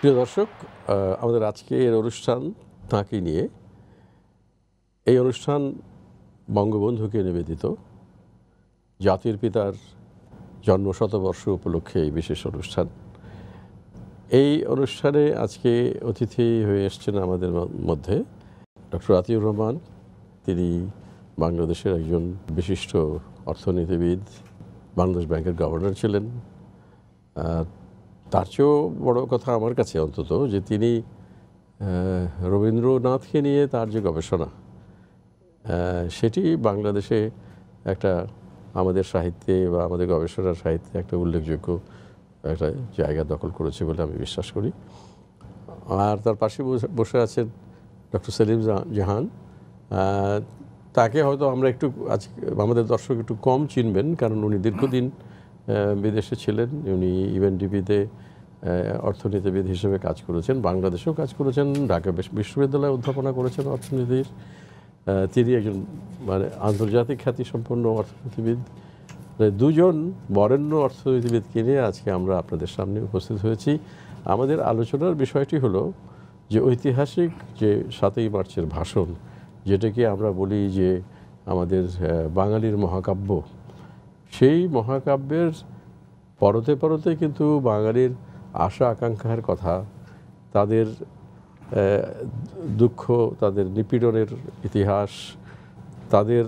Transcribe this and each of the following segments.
প্রিয় দর্শক আমাদের আজকে এর অনুষ্ঠান তাঁকে নিয়ে এই অনুষ্ঠান বঙ্গবন্ধুকে নিবেদিত জাতির পিতার জন্মশতবর্ষ উপলক্ষে এই বিশেষ অনুষ্ঠান এই অনুষ্ঠানে আজকে অতিথি হয়ে এসছেন আমাদের মধ্যে ডক্টর আতিউর রহমান তিনি বাংলাদেশের একজন বিশিষ্ট অর্থনীতিবিদ বাংলাদেশ ব্যাংকের গভর্নর ছিলেন তার চেয়েও বড় কথা আমার কাছে অন্তত যে তিনি রবীন্দ্রনাথকে নিয়ে তার যে গবেষণা সেটি বাংলাদেশে একটা আমাদের সাহিত্যে বা আমাদের গবেষণার সাহিত্যে একটা উল্লেখযোগ্য একটা জায়গা দখল করেছে বলে আমি বিশ্বাস করি আর তার পাশে বসে আছেন ডক্টর সেলিম জাহান তাকে হয়তো আমরা একটু আজ আমাদের দর্শক একটু কম চিনবেন কারণ উনি দীর্ঘদিন বিদেশে ছিলেন উনি ইভেন ডিবিতে অর্থনীতিবিদ হিসেবে কাজ করেছেন বাংলাদেশেও কাজ করেছেন ঢাকা বিশ্ববিদ্যালয়ে অধ্যাপনা করেছেন অর্থনীতির তিনি একজন মানে আন্তর্জাতিক খ্যাতি সম্পন্ন অর্থনীতিবিদ দুজন বরেণ্য অর্থনীতিবিদকে নিয়ে আজকে আমরা আপনাদের সামনে উপস্থিত হয়েছি আমাদের আলোচনার বিষয়টি হলো যে ঐতিহাসিক যে সাতই মার্চের ভাষণ যেটাকে আমরা বলি যে আমাদের বাঙালির মহাকাব্য সেই মহাকাব্যের পরতে পরতে কিন্তু বাঙালির আশা আকাঙ্ক্ষার কথা তাদের দুঃখ তাদের নিপীড়নের ইতিহাস তাদের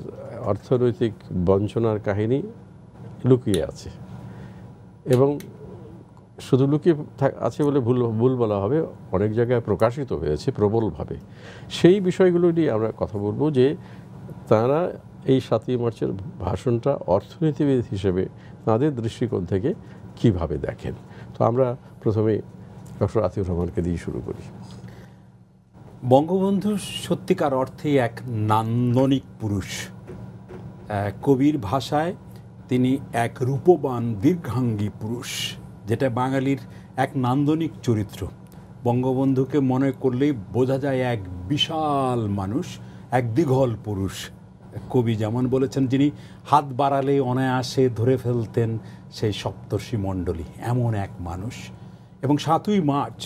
অর্থনৈতিক বঞ্চনার কাহিনী লুকিয়ে আছে এবং শুধু লুকিয়ে আছে বলে ভুল ভুল বলা হবে অনেক জায়গায় প্রকাশিত হয়েছে প্রবলভাবে সেই বিষয়গুলো নিয়ে আমরা কথা বলবো যে তারা এই সাতই মার্চের ভাষণটা অর্থনীতিবিদ হিসেবে তাদের দৃষ্টিকোণ থেকে কিভাবে দেখেন আমরা প্রথমে ডক্টর আতিউর রহমানকে দিয়ে শুরু করি বঙ্গবন্ধু সত্যিকার অর্থে এক নান্দনিক পুরুষ কবির ভাষায় তিনি এক রূপবান দীর্ঘাঙ্গী পুরুষ যেটা বাঙালির এক নান্দনিক চরিত্র বঙ্গবন্ধুকে মনে করলেই বোঝা যায় এক বিশাল মানুষ এক দীঘল পুরুষ কবি যেমন বলেছেন যিনি হাত বাড়ালে অনায়াসে ধরে ফেলতেন সেই সপ্তর্ষি মণ্ডলী এমন এক মানুষ এবং সাতই মার্চ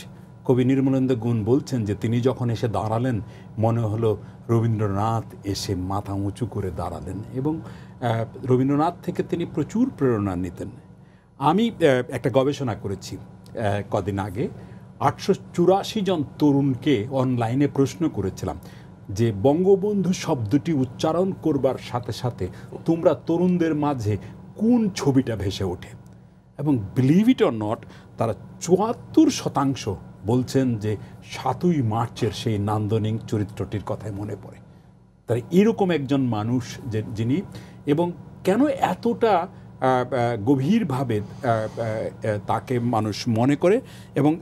কবি নির্মলেন্দ্র গুণ বলছেন যে তিনি যখন এসে দাঁড়ালেন মনে হলো রবীন্দ্রনাথ এসে মাথা উঁচু করে দাঁড়ালেন এবং রবীন্দ্রনাথ থেকে তিনি প্রচুর প্রেরণা নিতেন আমি একটা গবেষণা করেছি কদিন আগে আটশো চুরাশি জন তরুণকে অনলাইনে প্রশ্ন করেছিলাম যে বঙ্গবন্ধু শব্দটি উচ্চারণ করবার সাথে সাথে তোমরা তরুণদের মাঝে কোন ছবিটা ভেসে ওঠে এবং বিলিভ ইট অর নট তারা চুয়াত্তর শতাংশ বলছেন যে সাতই মার্চের সেই নান্দনিক চরিত্রটির কথাই মনে পড়ে তাই এরকম একজন মানুষ যে যিনি এবং কেন এতটা গভীরভাবে তাকে মানুষ মনে করে এবং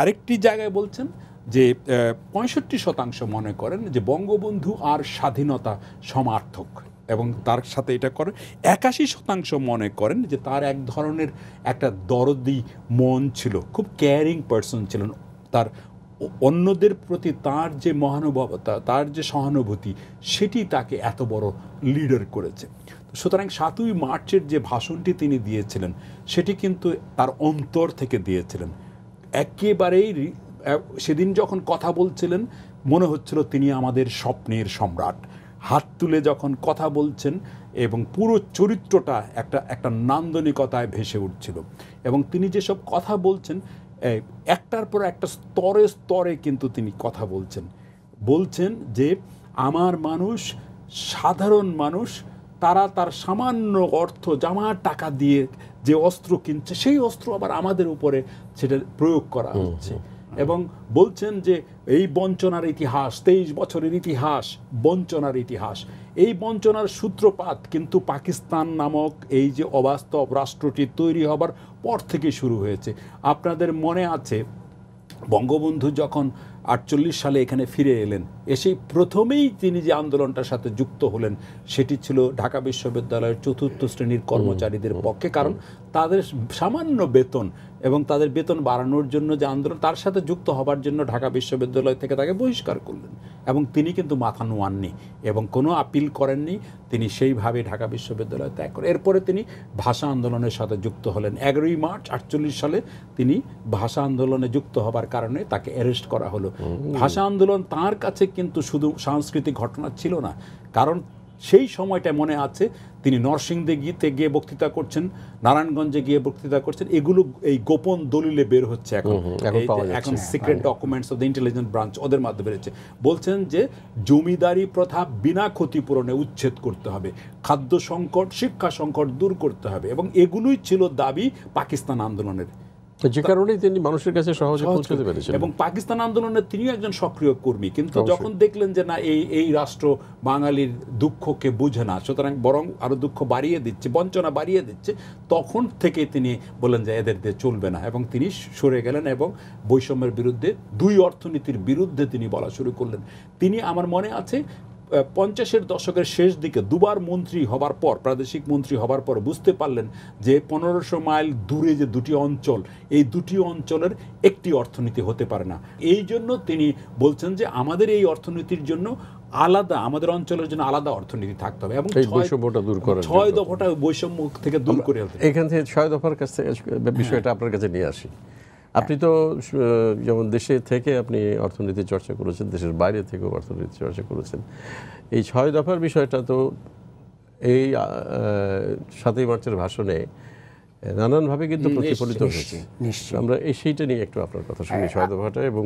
আরেকটি জায়গায় বলছেন যে পঁয়ষট্টি শতাংশ মনে করেন যে বঙ্গবন্ধু আর স্বাধীনতা সমার্থক এবং তার সাথে এটা করেন একাশি শতাংশ মনে করেন যে তার এক ধরনের একটা দরদি মন ছিল খুব কেয়ারিং পার্সন ছিলেন তার অন্যদের প্রতি তার যে মহানুভবতা তার যে সহানুভূতি সেটি তাকে এত বড় লিডার করেছে সুতরাং সাতই মার্চের যে ভাষণটি তিনি দিয়েছিলেন সেটি কিন্তু তার অন্তর থেকে দিয়েছিলেন একেবারেই সেদিন যখন কথা বলছিলেন মনে হচ্ছিল তিনি আমাদের স্বপ্নের সম্রাট হাত তুলে যখন কথা বলছেন এবং পুরো চরিত্রটা একটা একটা নান্দনিকতায় ভেসে উঠছিল এবং তিনি যেসব কথা বলছেন একটার পর একটা স্তরে স্তরে কিন্তু তিনি কথা বলছেন বলছেন যে আমার মানুষ সাধারণ মানুষ তারা তার সামান্য অর্থ জামার টাকা দিয়ে যে অস্ত্র কিনছে সেই অস্ত্র আবার আমাদের উপরে সেটা প্রয়োগ করা হচ্ছে এবং বলছেন যে এই বঞ্চনার ইতিহাস তেইশ বছরের ইতিহাস বঞ্চনার ইতিহাস এই বঞ্চনার সূত্রপাত কিন্তু পাকিস্তান নামক এই যে অবাস্তব রাষ্ট্রটি তৈরি হবার পর থেকে শুরু হয়েছে আপনাদের মনে আছে বঙ্গবন্ধু যখন আটচল্লিশ সালে এখানে ফিরে এলেন এসেই প্রথমেই তিনি যে আন্দোলনটার সাথে যুক্ত হলেন সেটি ছিল ঢাকা বিশ্ববিদ্যালয়ের চতুর্থ শ্রেণীর কর্মচারীদের পক্ষে কারণ তাদের সামান্য বেতন এবং তাদের বেতন বাড়ানোর জন্য যে আন্দোলন তার সাথে যুক্ত হবার জন্য ঢাকা বিশ্ববিদ্যালয় থেকে তাকে বহিষ্কার করলেন এবং তিনি কিন্তু মাথা নোয়াননি এবং কোনো আপিল করেননি তিনি সেইভাবে ঢাকা বিশ্ববিদ্যালয় ত্যাগ করেন এরপরে তিনি ভাষা আন্দোলনের সাথে যুক্ত হলেন এগারোই মার্চ আটচল্লিশ সালে তিনি ভাষা আন্দোলনে যুক্ত হবার কারণে তাকে অ্যারেস্ট করা হলো ভাষা আন্দোলন তার কাছে কিন্তু শুধু সাংস্কৃতিক ঘটনা ছিল না কারণ সেই সময়টা মনে আছে তিনি নরসিংদে গিয়ে গিয়ে বক্তৃতা করছেন নারায়ণগঞ্জে গিয়ে বক্তৃতা করছেন এগুলো এই গোপন দলিলে বের হচ্ছে এখন এখন secret documents of the intelligent branch ওদের মাধ্যমে বেরোচ্ছে বলছেন যে জমিদারি প্রথা বিনা ক্ষতিপূরণে উচ্ছেদ করতে হবে খাদ্য সংকট শিক্ষা সংকট দূর করতে হবে এবং এগুলোই ছিল দাবি পাকিস্তান আন্দোলনের যে কারণে তিনি মানুষের কাছে সহজে পৌঁছাতে পেরেছেন এবং পাকিস্তান আন্দোলনে তিনিও একজন সক্রিয় কর্মী কিন্তু যখন দেখলেন যে না এই এই রাষ্ট্র বাঙালির দুঃখকে বুঝে না সুতরাং বরং আরো দুঃখ বাড়িয়ে দিচ্ছে বঞ্চনা বাড়িয়ে দিচ্ছে তখন থেকে তিনি বলেন যে এদের দিয়ে চলবে না এবং তিনি সরে গেলেন এবং বৈষম্যের বিরুদ্ধে দুই অর্থনীতির বিরুদ্ধে তিনি বলা শুরু করলেন তিনি আমার মনে আছে পঞ্চাশের দশকের শেষ দিকে দুবার মন্ত্রী হবার পর প্রাদেশিক মন্ত্রী হবার পর বুঝতে পারলেন যে পনেরোশো মাইল দূরে যে দুটি অঞ্চল এই দুটি অঞ্চলের একটি অর্থনীতি হতে পারে না এই জন্য তিনি বলছেন যে আমাদের এই অর্থনীতির জন্য আলাদা আমাদের অঞ্চলের জন্য আলাদা অর্থনীতি থাকতে হবে এবং বৈষম্যটা দূর করে ছয় দফাটা বৈষম্য থেকে দূর করে এখান থেকে ছয় দফার কাছ থেকে বিষয়টা হ্যাঁ। আপনার কাছে নিয়ে আসি হ্যাঁ। আপনি তো যেমন দেশে থেকে আপনি অর্থনীতি চর্চা করেছেন দেশের বাইরে থেকেও অর্থনীতি চর্চা করেছেন এই ছয় দফার বিষয়টা তো এই সাতই মার্চের ভাষণে নানানভাবে কিন্তু প্রতিফলিত হয়েছে আমরা এই সেইটা নিয়ে একটু আপনার কথা শুনি ছয় দফাটা এবং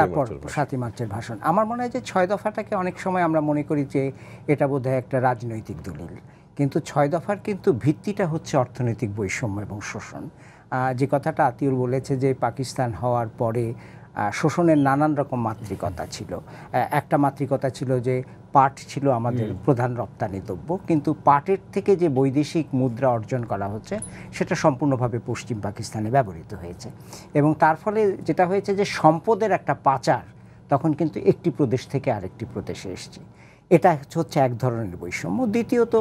তারপর সাতই মার্চের ভাষণ আমার মনে হয় যে ছয় দফাটাকে অনেক সময় আমরা মনে করি যে এটা বোধহয় একটা রাজনৈতিক দলিল কিন্তু ছয় দফার কিন্তু ভিত্তিটা হচ্ছে অর্থনৈতিক বৈষম্য এবং শোষণ যে কথাটা আতিউর বলেছে যে পাকিস্তান হওয়ার পরে শোষণের নানান রকম মাতৃকতা ছিল একটা মাতৃকতা ছিল যে পাট ছিল আমাদের প্রধান রপ্তানি দ্রব্য কিন্তু পাটের থেকে যে বৈদেশিক মুদ্রা অর্জন করা হচ্ছে সেটা সম্পূর্ণভাবে পশ্চিম পাকিস্তানে ব্যবহৃত হয়েছে এবং তার ফলে যেটা হয়েছে যে সম্পদের একটা পাচার তখন কিন্তু একটি প্রদেশ থেকে আরেকটি প্রদেশে এসছে এটা হচ্ছে এক ধরনের বৈষম্য দ্বিতীয়ত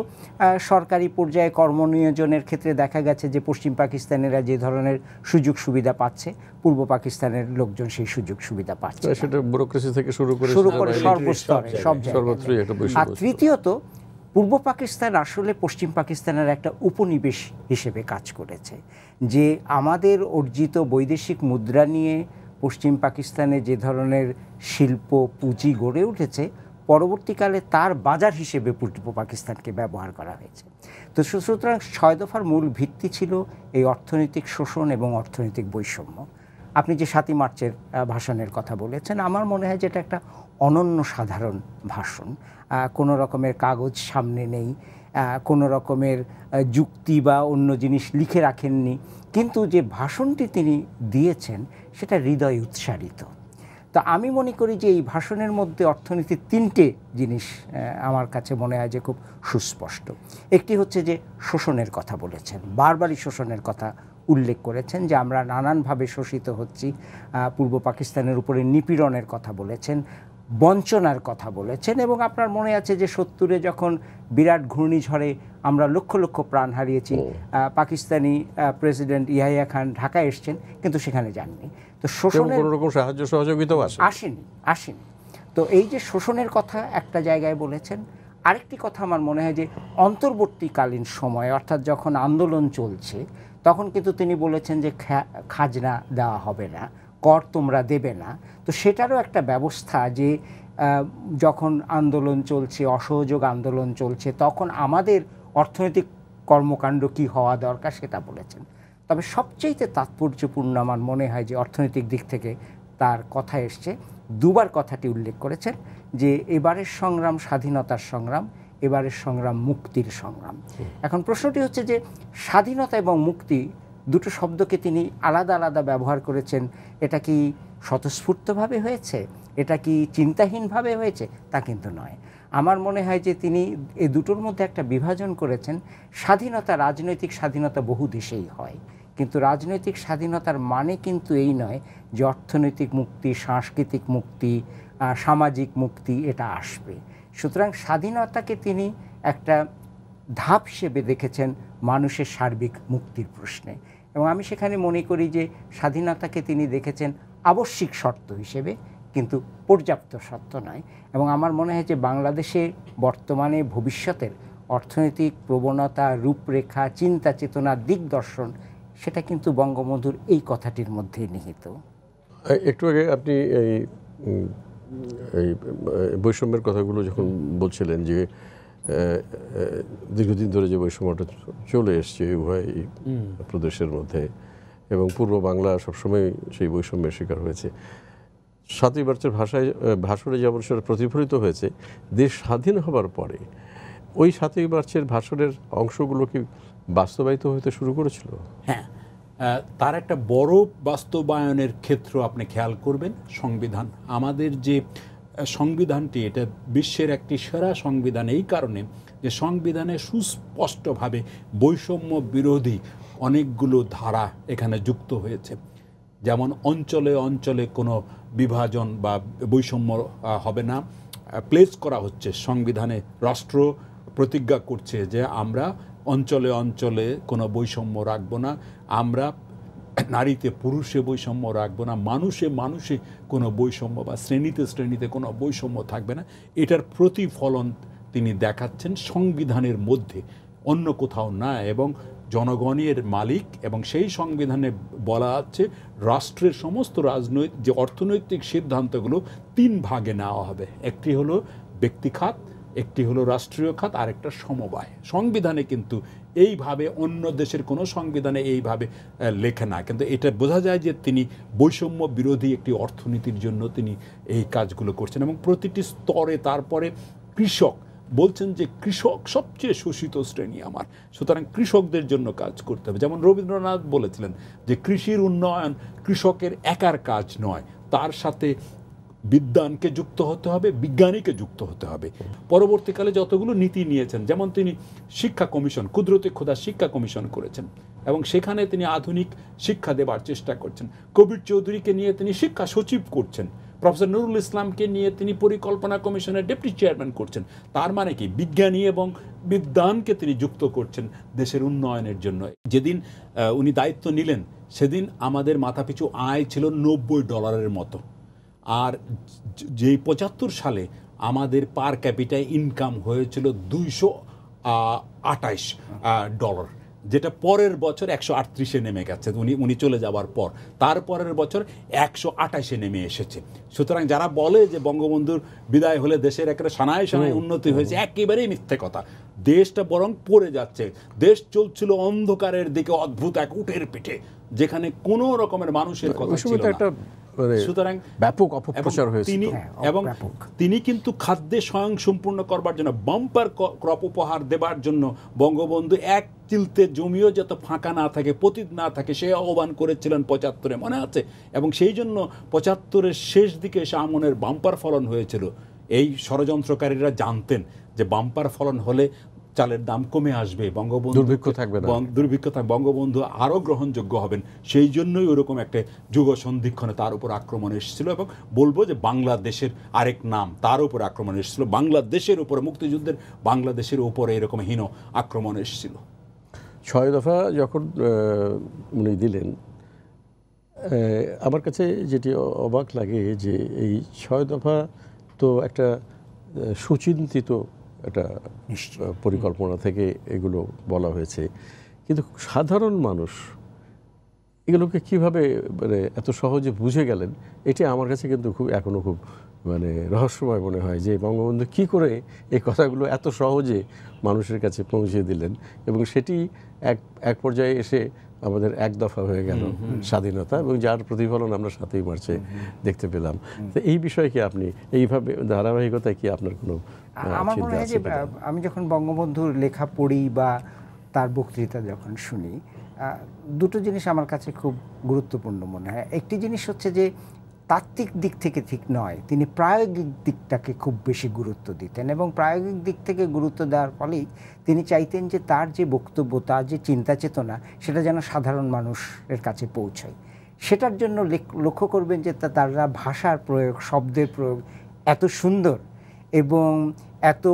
সরকারি পর্যায়ে কর্মনিয়োজনের ক্ষেত্রে দেখা গেছে যে পশ্চিম পাকিস্তানিরা যে ধরনের সুযোগ সুবিধা পাচ্ছে পূর্ব পাকিস্তানের লোকজন সেই সুযোগ সুবিধা পাচ্ছে সেটা ব্যুরোক্রেসি থেকে শুরু করে শুরু করে সর্বস্তরে সব জায়গায় আর তৃতীয়ত পূর্ব পাকিস্তান আসলে পশ্চিম পাকিস্তানের একটা উপনিবেশ হিসেবে কাজ করেছে যে আমাদের অর্জিত বৈদেশিক মুদ্রা নিয়ে পশ্চিম পাকিস্তানে যে ধরনের শিল্প পুঁজি গড়ে উঠেছে পরবর্তীকালে তার বাজার হিসেবে পূর্ব পাকিস্তানকে ব্যবহার করা হয়েছে তো সুতরাং ছয় দফার মূল ভিত্তি ছিল এই অর্থনৈতিক শোষণ এবং অর্থনৈতিক বৈষম্য আপনি যে সাতই মার্চের ভাষণের কথা বলেছেন আমার মনে হয় যেটা একটা অনন্য সাধারণ ভাষণ কোনো রকমের কাগজ সামনে নেই কোনো রকমের যুক্তি বা অন্য জিনিস লিখে রাখেননি কিন্তু যে ভাষণটি তিনি দিয়েছেন সেটা হৃদয় উৎসারিত তো আমি মনে করি যে এই ভাষণের মধ্যে অর্থনীতির তিনটে জিনিস আমার কাছে মনে হয় যে খুব সুস্পষ্ট একটি হচ্ছে যে শোষণের কথা বলেছেন বারবারই শোষণের কথা উল্লেখ করেছেন যে আমরা নানানভাবে শোষিত হচ্ছি পূর্ব পাকিস্তানের উপরে নিপীড়নের কথা বলেছেন বঞ্চনার কথা বলেছেন এবং আপনার মনে আছে যে সত্তরে যখন বিরাট ঘূর্ণিঝড়ে আমরা লক্ষ লক্ষ প্রাণ হারিয়েছি পাকিস্তানি প্রেসিডেন্ট ইয়াহিয়া খান ঢাকায় এসছেন কিন্তু সেখানে যাননি তো সাহায্য তো এই যে শোষণের কথা একটা জায়গায় বলেছেন আরেকটি কথা আমার মনে হয় যে অন্তর্বর্তীকালীন সময় অর্থাৎ যখন আন্দোলন চলছে তখন কিন্তু তিনি বলেছেন যে খাজনা দেওয়া হবে না কর তোমরা দেবে না তো সেটারও একটা ব্যবস্থা যে যখন আন্দোলন চলছে অসহযোগ আন্দোলন চলছে তখন আমাদের অর্থনৈতিক কর্মকাণ্ড কি হওয়া দরকার সেটা বলেছেন তবে সবচেয়েতে তাৎপর্যপূর্ণ আমার মনে হয় যে অর্থনৈতিক দিক থেকে তার কথা এসছে দুবার কথাটি উল্লেখ করেছেন যে এবারের সংগ্রাম স্বাধীনতার সংগ্রাম এবারের সংগ্রাম মুক্তির সংগ্রাম এখন প্রশ্নটি হচ্ছে যে স্বাধীনতা এবং মুক্তি দুটো শব্দকে তিনি আলাদা আলাদা ব্যবহার করেছেন এটা কি স্বতঃস্ফূর্তভাবে হয়েছে এটা কি চিন্তাহীনভাবে হয়েছে তা কিন্তু নয় আমার মনে হয় যে তিনি এ দুটোর মধ্যে একটা বিভাজন করেছেন স্বাধীনতা রাজনৈতিক স্বাধীনতা বহু দেশেই হয় কিন্তু রাজনৈতিক স্বাধীনতার মানে কিন্তু এই নয় যে অর্থনৈতিক মুক্তি সাংস্কৃতিক মুক্তি সামাজিক মুক্তি এটা আসবে সুতরাং স্বাধীনতাকে তিনি একটা ধাপ হিসেবে দেখেছেন মানুষের সার্বিক মুক্তির প্রশ্নে এবং আমি সেখানে মনে করি যে স্বাধীনতাকে তিনি দেখেছেন আবশ্যিক শর্ত হিসেবে কিন্তু পর্যাপ্ত শর্ত নয় এবং আমার মনে হয় যে বাংলাদেশে বর্তমানে ভবিষ্যতের অর্থনৈতিক প্রবণতা রূপরেখা চিন্তা চেতনা দিকদর্শন সেটা কিন্তু বঙ্গবন্ধুর এই কথাটির মধ্যেই নিহিত একটু আগে আপনি এই এই বৈষম্যের কথাগুলো যখন বলছিলেন যে দীর্ঘদিন ধরে যে বৈষম্যটা চলে এসছে উভয় প্রদেশের মধ্যে এবং পূর্ব বাংলা সবসময় সেই বৈষম্যের শিকার হয়েছে সাতই মার্চের ভাষায় ভাষণে যেমন সেটা প্রতিফলিত হয়েছে দেশ স্বাধীন হবার পরে ওই সাতই মার্চের ভাষণের অংশগুলোকে বাস্তবায়িত হতে শুরু করেছিল হ্যাঁ তার একটা বড় বাস্তবায়নের ক্ষেত্র আপনি খেয়াল করবেন সংবিধান আমাদের যে সংবিধানটি এটা বিশ্বের একটি সেরা সংবিধান এই কারণে যে সংবিধানে সুস্পষ্টভাবে বৈষম্য বিরোধী অনেকগুলো ধারা এখানে যুক্ত হয়েছে যেমন অঞ্চলে অঞ্চলে কোনো বিভাজন বা বৈষম্য হবে না প্লেস করা হচ্ছে সংবিধানে রাষ্ট্র প্রতিজ্ঞা করছে যে আমরা অঞ্চলে অঞ্চলে কোনো বৈষম্য রাখবো না আমরা নারীতে পুরুষে বৈষম্য রাখবো না মানুষে মানুষে কোনো বৈষম্য বা শ্রেণীতে শ্রেণীতে কোনো বৈষম্য থাকবে না এটার প্রতিফলন তিনি দেখাচ্ছেন সংবিধানের মধ্যে অন্য কোথাও না এবং জনগণের মালিক এবং সেই সংবিধানে বলা আছে রাষ্ট্রের সমস্ত রাজনৈতিক যে অর্থনৈতিক সিদ্ধান্তগুলো তিন ভাগে নেওয়া হবে একটি হলো ব্যক্তিখাত একটি হলো রাষ্ট্রীয় খাত আর একটা সমবায় সংবিধানে কিন্তু এইভাবে অন্য দেশের কোনো সংবিধানে এইভাবে লেখে না কিন্তু এটা বোঝা যায় যে তিনি বৈষম্য বিরোধী একটি অর্থনীতির জন্য তিনি এই কাজগুলো করছেন এবং প্রতিটি স্তরে তারপরে কৃষক বলছেন যে কৃষক সবচেয়ে শোষিত শ্রেণী আমার সুতরাং কৃষকদের জন্য কাজ করতে হবে যেমন রবীন্দ্রনাথ বলেছিলেন যে কৃষির উন্নয়ন কৃষকের একার কাজ নয় তার সাথে বিদ্যানকে যুক্ত হতে হবে বিজ্ঞানীকে যুক্ত হতে হবে পরবর্তীকালে যতগুলো নীতি নিয়েছেন যেমন তিনি শিক্ষা কমিশন কুদরতি খোদা শিক্ষা কমিশন করেছেন এবং সেখানে তিনি আধুনিক শিক্ষা দেবার চেষ্টা করছেন কবির চৌধুরীকে নিয়ে তিনি শিক্ষা সচিব করছেন প্রফেসর নুরুল ইসলামকে নিয়ে তিনি পরিকল্পনা কমিশনের ডেপুটি চেয়ারম্যান করছেন তার মানে কি বিজ্ঞানী এবং বিদ্যানকে তিনি যুক্ত করছেন দেশের উন্নয়নের জন্য যেদিন উনি দায়িত্ব নিলেন সেদিন আমাদের মাথাপিছু আয় ছিল নব্বই ডলারের মতো আর যেই পঁচাত্তর সালে আমাদের পার ক্যাপিটায় ইনকাম হয়েছিল দুইশো আটাইশ ডলার যেটা পরের বছর একশো আটত্রিশে নেমে গেছে উনি উনি চলে যাওয়ার পর তার পরের বছর একশো আঠাশে নেমে এসেছে সুতরাং যারা বলে যে বঙ্গবন্ধুর বিদায় হলে দেশের একটা সানায় সানায় উন্নতি হয়েছে একেবারেই মিথ্যে কথা দেশটা বরং পড়ে যাচ্ছে দেশ চলছিল অন্ধকারের দিকে অদ্ভুত এক উটের পিঠে যেখানে কোনো রকমের মানুষের কথা ছিল না সুতরাং ব্যাপক অপপ্রচার হয়েছে তিনি হ্যাঁ, এবং তিনি কিন্তু খাদ্যে স্বয়ং সম্পূর্ণ করবার জন্য বাম্পার ক্রপ উপহার দেবার জন্য বঙ্গবন্ধু এক চিলতে জমিও যত ফাঁকা না থাকে পতিত না থাকে সে আহ্বান করেছিলেন পঁচাত্তরে মনে আছে এবং সেই জন্য পঁচাত্তরের শেষ দিকে এসে আমনের বাম্পার ফলন হয়েছিল এই ষড়যন্ত্রকারীরা জানতেন যে বাম্পার ফলন হলে চালের দাম কমে আসবে বঙ্গবন্ধু দুর্ভিক্ষ থাকবে দুর্ভিক্ষ থাকবে বঙ্গবন্ধু আরও গ্রহণযোগ্য হবেন সেই জন্যই ওরকম একটা যুগ সন্ধিক্ষণে তার উপর আক্রমণ এসেছিল এবং বলবো যে বাংলাদেশের আরেক নাম তার উপর আক্রমণ এসেছিল বাংলাদেশের উপরে মুক্তিযুদ্ধের বাংলাদেশের উপরে এরকম হীন আক্রমণ এসেছিল ছয় দফা যখন উনি দিলেন আমার কাছে যেটি অবাক লাগে যে এই ছয় দফা তো একটা সুচিন্তিত একটা পরিকল্পনা থেকে এগুলো বলা হয়েছে কিন্তু সাধারণ মানুষ এগুলোকে কিভাবে মানে এত সহজে বুঝে গেলেন এটি আমার কাছে কিন্তু খুব এখনও খুব মানে রহস্যময় মনে হয় যে বঙ্গবন্ধু কি করে এই কথাগুলো এত সহজে মানুষের কাছে পৌঁছে দিলেন এবং সেটি এক এক পর্যায়ে এসে আমাদের এক দফা হয়ে গেল স্বাধীনতা এবং যার প্রতিফলন আমরা সাতই মার্চে দেখতে পেলাম তো এই বিষয়ে কি আপনি এইভাবে ধারাবাহিকতায় কি আপনার কোনো আমার মনে হয় যে আমি যখন বঙ্গবন্ধুর লেখা পড়ি বা তার বক্তৃতা যখন শুনি দুটো জিনিস আমার কাছে খুব গুরুত্বপূর্ণ মনে হয় একটি জিনিস হচ্ছে যে তাত্ত্বিক দিক থেকে ঠিক নয় তিনি প্রায়োগিক দিকটাকে খুব বেশি গুরুত্ব দিতেন এবং প্রায়োগিক দিক থেকে গুরুত্ব দেওয়ার ফলেই তিনি চাইতেন যে তার যে বক্তব্য তার যে চিন্তা চেতনা সেটা যেন সাধারণ মানুষের কাছে পৌঁছয় সেটার জন্য লক্ষ্য করবেন যে তারা ভাষার প্রয়োগ শব্দের প্রয়োগ এত সুন্দর এবং এত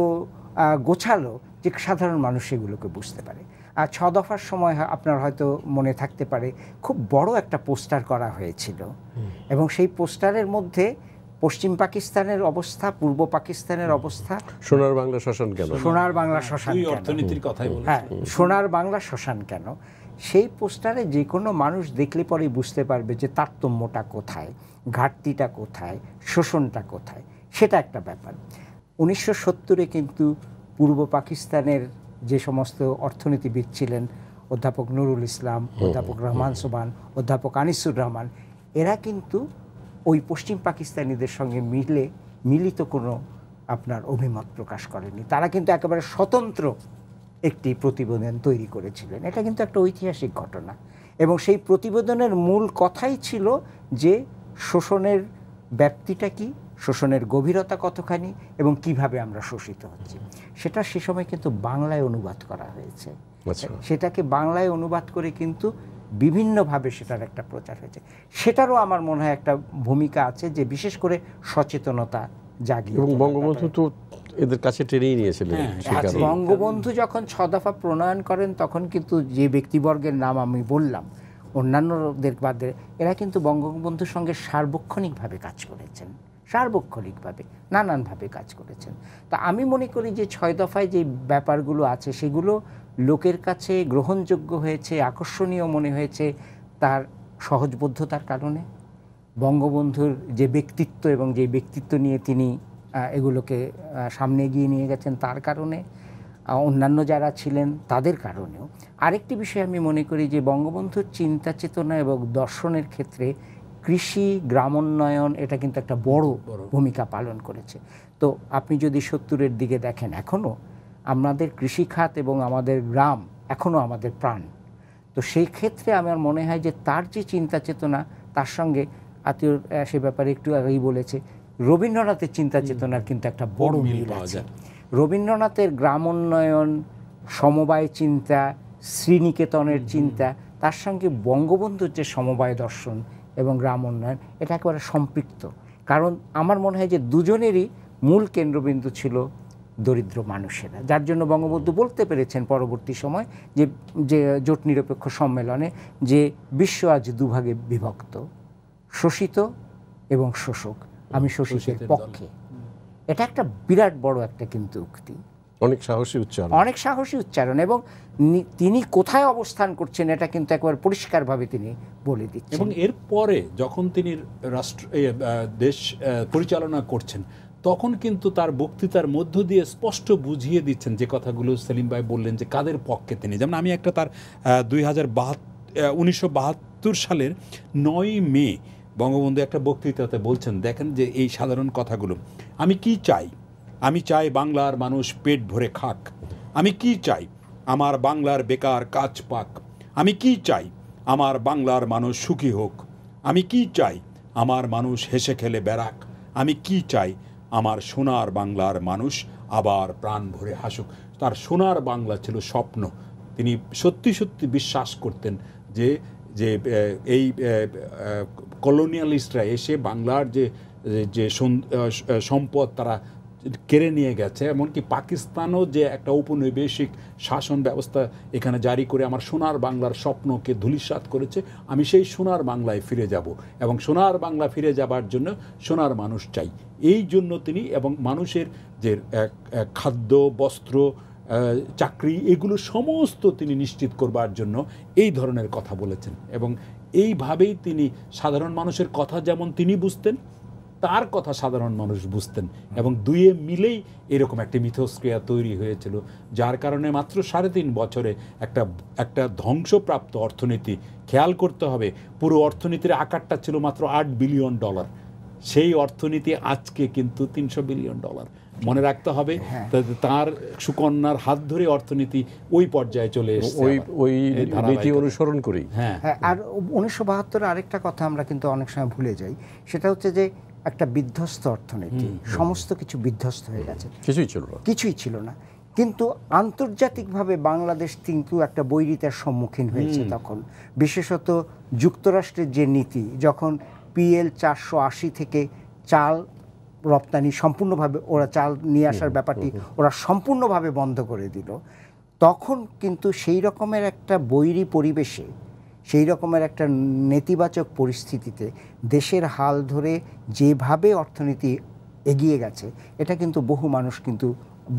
গোছালো যে সাধারণ মানুষ এগুলোকে বুঝতে পারে আর ছ দফার সময় আপনার হয়তো মনে থাকতে পারে খুব বড় একটা পোস্টার করা হয়েছিল এবং সেই পোস্টারের মধ্যে পশ্চিম পাকিস্তানের অবস্থা পূর্ব পাকিস্তানের অবস্থা সোনার বাংলা শ্মশান কেন সোনার বাংলা শ্মশান অর্থনীতির কথাই হ্যাঁ সোনার বাংলা শ্মশান কেন সেই পোস্টারে যে কোনো মানুষ দেখলে পরেই বুঝতে পারবে যে তারতম্যটা কোথায় ঘাটতিটা কোথায় শোষণটা কোথায় সেটা একটা ব্যাপার উনিশশো সত্তরে কিন্তু পূর্ব পাকিস্তানের যে সমস্ত অর্থনীতিবিদ ছিলেন অধ্যাপক নুরুল ইসলাম অধ্যাপক রহমান সোবান অধ্যাপক আনিসুর রহমান এরা কিন্তু ওই পশ্চিম পাকিস্তানিদের সঙ্গে মিলে মিলিত কোনো আপনার অভিমত প্রকাশ করেনি তারা কিন্তু একেবারে স্বতন্ত্র একটি প্রতিবেদন তৈরি করেছিলেন এটা কিন্তু একটা ঐতিহাসিক ঘটনা এবং সেই প্রতিবেদনের মূল কথাই ছিল যে শোষণের ব্যাপ্তিটা কি শোষণের গভীরতা কতখানি এবং কিভাবে আমরা শোষিত হচ্ছি সেটা সে সময় কিন্তু বাংলায় অনুবাদ করা হয়েছে আচ্ছা। সেটাকে বাংলায় অনুবাদ করে কিন্তু বিভিন্নভাবে সেটার একটা প্রচার হয়েছে সেটারও আমার মনে হয় একটা ভূমিকা আছে যে বিশেষ করে সচেতনতা জাগিয়ে এবং বঙ্গবন্ধু তো এদের কাছে টেনেই নিয়েছিলেন হ্যাঁ, আচ্ছা, বঙ্গবন্ধু যখন ছ দফা প্রণয়ন করেন তখন কিন্তু যে ব্যক্তিবর্গের নাম আমি বললাম অন্যান্যদের বাদে এরা কিন্তু বঙ্গবন্ধুর সঙ্গে সার্বক্ষণিকভাবে কাজ করেছেন সার্বক্ষণিকভাবে নানানভাবে কাজ করেছেন তা আমি মনে করি যে ছয় দফায় যে ব্যাপারগুলো আছে সেগুলো লোকের কাছে গ্রহণযোগ্য হয়েছে আকর্ষণীয় মনে হয়েছে তার সহজবদ্ধতার কারণে বঙ্গবন্ধুর যে ব্যক্তিত্ব এবং যে ব্যক্তিত্ব নিয়ে তিনি এগুলোকে সামনে এগিয়ে নিয়ে গেছেন তার কারণে অন্যান্য যারা ছিলেন তাদের কারণেও আরেকটি বিষয় আমি মনে করি যে বঙ্গবন্ধুর চিন্তা চেতনা এবং দর্শনের ক্ষেত্রে কৃষি গ্রামোন্নয়ন এটা কিন্তু একটা বড় ভূমিকা পালন করেছে তো আপনি যদি সত্তরের দিকে দেখেন এখনও আমাদের কৃষিখাত এবং আমাদের গ্রাম এখনও আমাদের প্রাণ তো সেই ক্ষেত্রে আমার মনে হয় যে তার যে চিন্তা চেতনা তার সঙ্গে আত্মীয় সে ব্যাপারে একটু আগেই বলেছে রবীন্দ্রনাথের চিন্তা চেতনার কিন্তু একটা বড় মিল পাওয়া যায় রবীন্দ্রনাথের গ্রাম উন্নয়ন সমবায় চিন্তা শ্রীনিকেতনের চিন্তা তার সঙ্গে বঙ্গবন্ধুর যে সমবায় দর্শন এবং গ্রাম উন্নয়ন এটা একেবারে সম্পৃক্ত কারণ আমার মনে হয় যে দুজনেরই মূল কেন্দ্রবিন্দু ছিল দরিদ্র মানুষেরা যার জন্য বঙ্গবন্ধু বলতে পেরেছেন পরবর্তী সময় যে যে জোট নিরপেক্ষ সম্মেলনে যে বিশ্ব আজ দুভাগে বিভক্ত শোষিত এবং শোষক আমি শোষিতের পক্ষে এটা একটা বিরাট বড় একটা কিন্তু উক্তি অনেক সাহসী উচ্চারণ অনেক সাহসী উচ্চারণ এবং তিনি কোথায় অবস্থান করছেন এটা কিন্তু একবার পরিষ্কারভাবে তিনি বলে দিচ্ছেন এবং এরপরে যখন তিনি রাষ্ট্র দেশ পরিচালনা করছেন তখন কিন্তু তার বক্তৃতার মধ্য দিয়ে স্পষ্ট বুঝিয়ে দিচ্ছেন যে কথাগুলো সেলিম ভাই বললেন যে কাদের পক্ষে তিনি যেমন আমি একটা তার দুই হাজার বাহাত্তর সালের নয় মে বঙ্গবন্ধু একটা বক্তৃতাতে বলছেন দেখেন যে এই সাধারণ কথাগুলো আমি কি চাই আমি চাই বাংলার মানুষ পেট ভরে খাক আমি কি চাই আমার বাংলার বেকার কাজ পাক আমি কি চাই আমার বাংলার মানুষ সুখী হোক আমি কি চাই আমার মানুষ হেসে খেলে বেড়াক আমি কি চাই আমার সোনার বাংলার মানুষ আবার প্রাণ ভরে হাসুক তার সোনার বাংলা ছিল স্বপ্ন তিনি সত্যি সত্যি বিশ্বাস করতেন যে যে এই কলোনিয়ালিস্টরা এসে বাংলার যে যে সম্পদ তারা কেড়ে নিয়ে গেছে এমনকি পাকিস্তানও যে একটা ঔপনিবেশিক শাসন ব্যবস্থা এখানে জারি করে আমার সোনার বাংলার স্বপ্নকে ধুলিসাত করেছে আমি সেই সোনার বাংলায় ফিরে যাব এবং সোনার বাংলা ফিরে যাবার জন্য সোনার মানুষ চাই এই জন্য তিনি এবং মানুষের যে খাদ্য বস্ত্র চাকরি এগুলো সমস্ত তিনি নিশ্চিত করবার জন্য এই ধরনের কথা বলেছেন এবং এইভাবেই তিনি সাধারণ মানুষের কথা যেমন তিনি বুঝতেন তার কথা সাধারণ মানুষ বুঝতেন এবং দুয়ে মিলেই এরকম একটি মিথস্ক্রিয়া তৈরি হয়েছিল যার কারণে মাত্র সাড়ে তিন বছরে একটা একটা ধ্বংসপ্রাপ্ত অর্থনীতি খেয়াল করতে হবে পুরো অর্থনীতির আকারটা ছিল মাত্র আট বিলিয়ন ডলার সেই অর্থনীতি আজকে কিন্তু তিনশো বিলিয়ন ডলার মনে রাখতে হবে হ্যাঁ। তার সুকন্যার হাত ধরে অর্থনীতি ওই পর্যায়ে চলে এসেছে ওই ওই নীতি অনুসরণ করি হ্যাঁ।, হ্যাঁ আর উনিশশো বাহাত্তরের আরেকটা কথা আমরা কিন্তু অনেক সময় ভুলে যাই সেটা হচ্ছে যে একটা বিধ্বস্ত অর্থনীতি সমস্ত কিছু বিধ্বস্ত হয়ে গেছে কিছুই ছিল কিছুই ছিল না কিন্তু আন্তর্জাতিকভাবে বাংলাদেশ কিন্তু একটা বৈরিতার সম্মুখীন হয়েছে তখন বিশেষত যুক্তরাষ্ট্রের যে নীতি যখন পিএল চারশো আশি থেকে চাল রপ্তানি সম্পূর্ণভাবে ওরা চাল নিয়ে আসার ব্যাপারটি ওরা সম্পূর্ণভাবে বন্ধ করে দিল তখন কিন্তু সেই রকমের একটা বৈরী পরিবেশে সেই রকমের একটা নেতিবাচক পরিস্থিতিতে দেশের হাল ধরে যেভাবে অর্থনীতি এগিয়ে গেছে এটা কিন্তু বহু মানুষ কিন্তু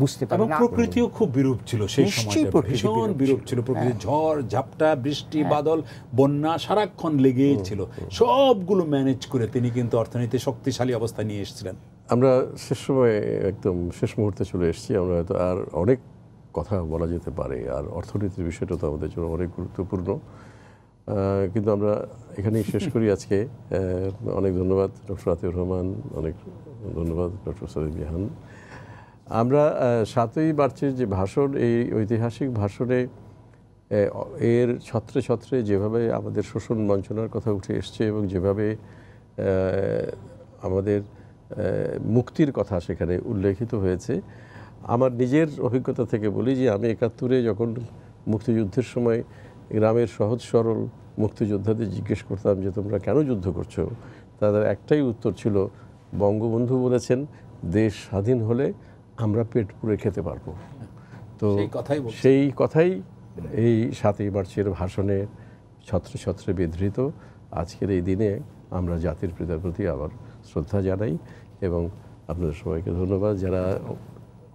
বুঝতে পারে না প্রকৃতিও খুব বিরূপ ছিল সেই সময় ভীষণ বিরূপ ছিল প্রকৃতি হ্যাঁ। ঝড় ঝাপটা বৃষ্টি হ্যাঁ। বাদল বন্যা সারাক্ষণ লেগেই ছিল সবগুলো ম্যানেজ করে তিনি কিন্তু অর্থনীতি শক্তিশালী অবস্থা নিয়ে এসেছিলেন আমরা শেষ সময়ে একদম শেষ মুহূর্তে চলে এসেছি আমরা হয়তো আর অনেক কথা বলা যেতে পারে আর অর্থনীতির বিষয়টা তো আমাদের জন্য অনেক গুরুত্বপূর্ণ কিন্তু আমরা এখানেই শেষ করি আজকে অনেক ধন্যবাদ ডক্টর আতিউর রহমান অনেক ধন্যবাদ ডক্টর সৈয়দ বিহান আমরা সাতই মার্চের যে ভাষণ এই ঐতিহাসিক ভাষণে এর ছত্রে ছত্রে যেভাবে আমাদের শোষণ বঞ্চনার কথা উঠে এসছে এবং যেভাবে আমাদের মুক্তির কথা সেখানে উল্লেখিত হয়েছে আমার নিজের অভিজ্ঞতা থেকে বলি যে আমি একাত্তরে যখন মুক্তিযুদ্ধের সময় গ্রামের সহজ সরল মুক্তিযোদ্ধাদের জিজ্ঞেস করতাম যে তোমরা কেন যুদ্ধ করছো তাদের একটাই উত্তর ছিল বঙ্গবন্ধু বলেছেন দেশ স্বাধীন হলে আমরা পেট পুরে খেতে পারবো তো সেই কথাই এই সাতই মার্চের ভাষণে ছত্রে ছত্রে বিধৃত আজকের এই দিনে আমরা জাতির পিতার প্রতি আবার শ্রদ্ধা জানাই এবং আপনাদের সবাইকে ধন্যবাদ যারা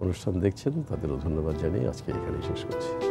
অনুষ্ঠান দেখছেন তাদেরও ধন্যবাদ জানিয়ে আজকে এখানে শেষ করছি